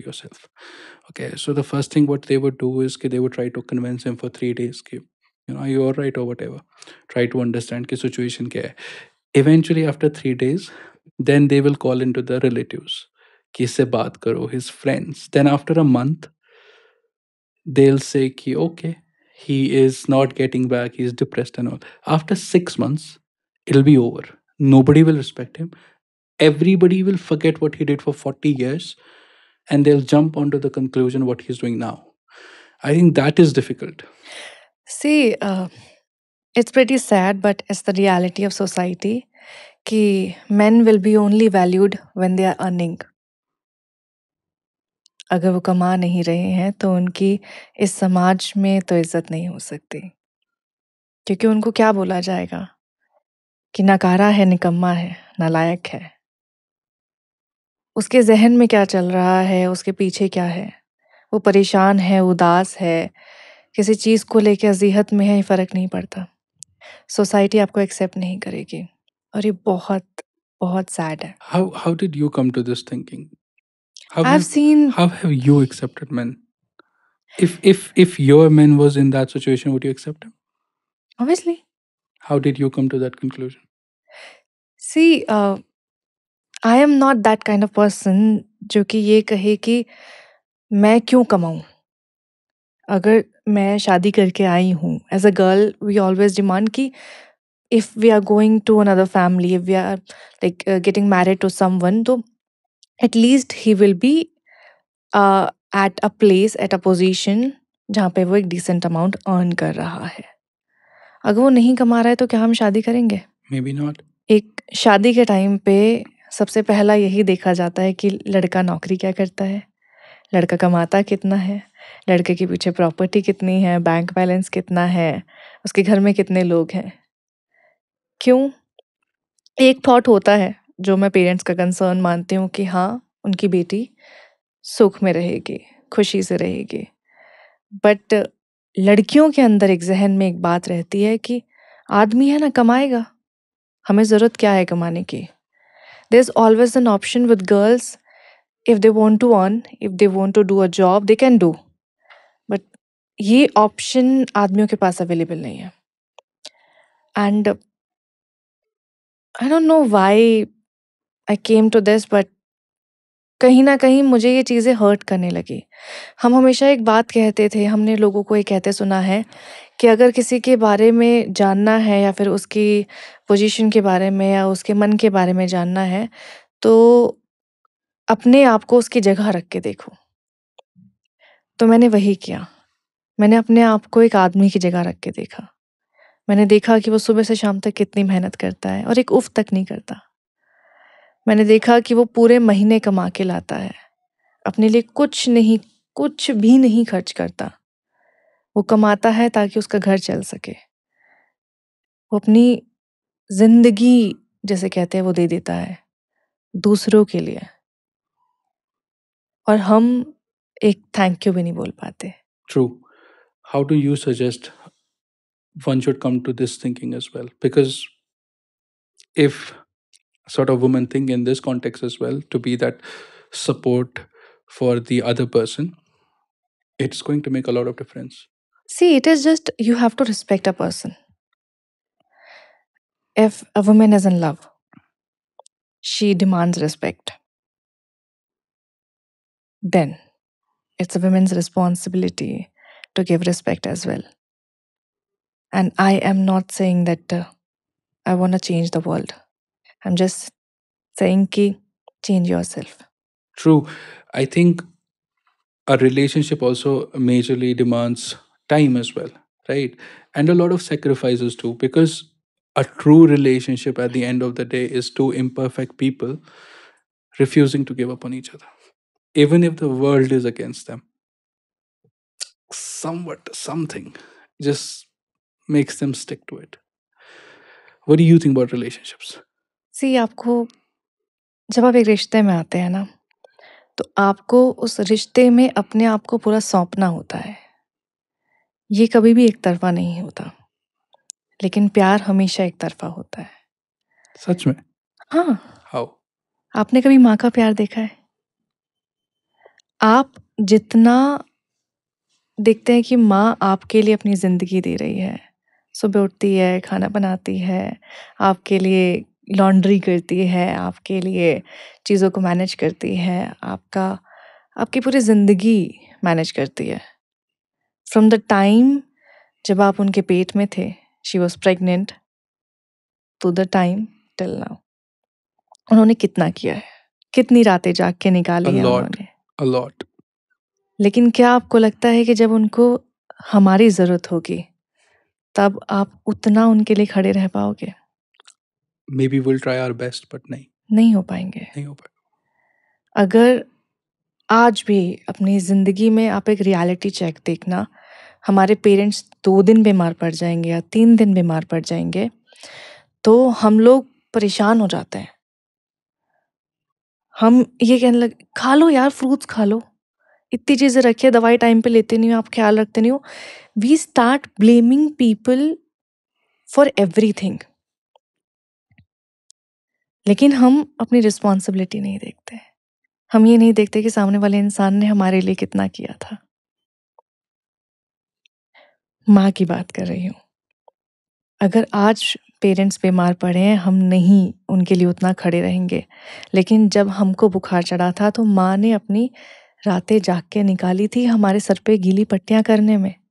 to yourself okay so the first thing what they would do is they would try to convince him for three days you know are you all right or whatever try to understand the situation kya eventually after three days then they will call into the relatives kisse baat karo his friends then after a month they'll say ki okay he is not getting back he's depressed and all after six months it'll be over nobody will respect him everybody will forget what he did for 40 years and they'll jump onto the conclusion what he's doing now. I think that is difficult. See, uh, it's pretty sad, but it's the reality of society. कि men will be only valued when they are earning. अगर वो कमा नहीं रहे हैं तो उनकी इस समाज में तो इज्जत नहीं हो सकती क्योंकि उनको क्या बोला जाएगा कि नकारा है निकम्मा है नालायक है उसके ज़हन में क्या चल रहा है, उसके पीछे क्या है। वो परेशान है, उदास है, किसी चीज़ को लेके अज़ीहत में है, ये फ़र्क नहीं पड़ता। सोसाइटी आपको एक्सेप्ट नहीं करेगी और ये बहुत, बहुत सैड है। How how did you come to this thinking? How I've have seen how have you accepted men? If if if your man was in that situation, would you accept him? Obviously. How did you come to that conclusion? See, uh, I am not that kind of person जो कि ये कहे कि मैं क्यों कमाऊँ अगर मैं शादी करके आई हूँ as a girl we always demand कि if we are going to another family if we are like getting married to someone तो at least he will be at a place at a position जहाँ पे वो एक decent amount earn कर रहा है अगर वो नहीं कमा रहा है तो क्या हम शादी करेंगे मे बी नॉट एक शादी के टाइम पे सबसे पहला यही देखा जाता है कि लड़का नौकरी क्या करता है लड़का कमाता कितना है लड़के के पीछे प्रॉपर्टी कितनी है बैंक बैलेंस कितना है उसके घर में कितने लोग हैं क्यों एक थॉट होता है जो मैं पेरेंट्स का कंसर्न मानती हूँ कि हाँ उनकी बेटी सुख में रहेगी खुशी से रहेगी बट लड़कियों के अंदर एक जहन में एक बात रहती है कि आदमी है ना कमाएगा हमें ज़रूरत क्या है कमाने की there's always an option with girls if they want to earn if they want to do a job they can do but ये ऑप्शन आदमियों के पास अवेलेबल नहीं है and I don't know why I came to this but कहीं ना कहीं मुझे ये चीज़ें हर्ट करने लगी हम हमेशा एक बात कहते थे हमने लोगों को ये कहते सुना है कि अगर किसी के बारे में जानना है या फिर उसकी पोजीशन के बारे में या उसके मन के बारे में जानना है तो अपने आप को उसकी जगह रख के देखो तो मैंने वही किया मैंने अपने आप को एक आदमी की जगह रख के देखा मैंने देखा कि वो सुबह से शाम तक कितनी मेहनत करता है और एक उफ तक नहीं करता मैंने देखा कि वो पूरे महीने कमा के लाता है अपने लिए कुछ नहीं कुछ भी नहीं खर्च करता वो कमाता है ताकि उसका घर चल सके वो अपनी जिंदगी जैसे कहते हैं वो दे देता है दूसरों के लिए और हम एक थैंक यू भी नहीं बोल पाते true how do you suggest one should come to this thinking as well because if sort of women think in this context as well to be that support for the other person it's going to make a lot of difference See, it is just you have to respect a person. If a woman is in love, she demands respect. Then it's a woman's responsibility to give respect as well. And I am not saying that uh, I want to change the world. I'm just saying, ki, change yourself. True. I think a relationship also majorly demands time as well right and a lot of sacrifices too because a true relationship at the end of the day is two imperfect people refusing to give up on each other even if the world is against them somewhat something just makes them stick to it what do you think about relationships See, आपको जब आप एक रिश्ते में आते हैं ना तो आपको उस रिश्ते में अपने आप को पूरा सौंपना होता है ये कभी भी एक तरफा नहीं होता लेकिन प्यार हमेशा एक तरफा होता है सच में हाँ हाउ आपने कभी माँ का प्यार देखा है आप जितना देखते हैं कि माँ आपके लिए अपनी ज़िंदगी दे रही है सुबह उठती है खाना बनाती है आपके लिए लॉन्ड्री करती है आपके लिए चीज़ों को मैनेज करती है आपका आपकी पूरी ज़िंदगी मैनेज करती है फ्रॉम द टाइम जब आप उनके पेट में थे she was pregnant to the time till now उन्होंने कितना किया है कितनी रातें जाग के निकाली है उन्होंने लेकिन क्या आपको लगता है कि जब उनको हमारी ज़रूरत होगी तब आप उतना उनके लिए खड़े रह पाओगे maybe will try our best but नहीं नहीं हो पाएंगे नहीं हो पाएंगे अगर आज भी अपनी ज़िंदगी में आप एक रियलिटी चेक देखना हमारे पेरेंट्स दो दिन बीमार पड़ जाएंगे या तीन दिन बीमार पड़ जाएंगे तो हम लोग परेशान हो जाते हैं हम ये कहने लगे खा लो यार फ्रूट्स खा लो इतनी चीज़ें रखिए दवाई टाइम पे लेते नहीं हो आप ख्याल रखते नहीं हो we start blaming people for everything लेकिन हम अपनी रिस्पॉन्सिबिलिटी नहीं देखते हम ये नहीं देखते कि सामने वाले इंसान ने हमारे लिए कितना किया था माँ की बात कर रही हूँ अगर आज पेरेंट्स बीमार पड़े हैं हम नहीं उनके लिए उतना खड़े रहेंगे लेकिन जब हमको बुखार चढ़ा था तो माँ ने अपनी रातें जाग के निकाली थी हमारे सर पे गीली पट्टियाँ करने में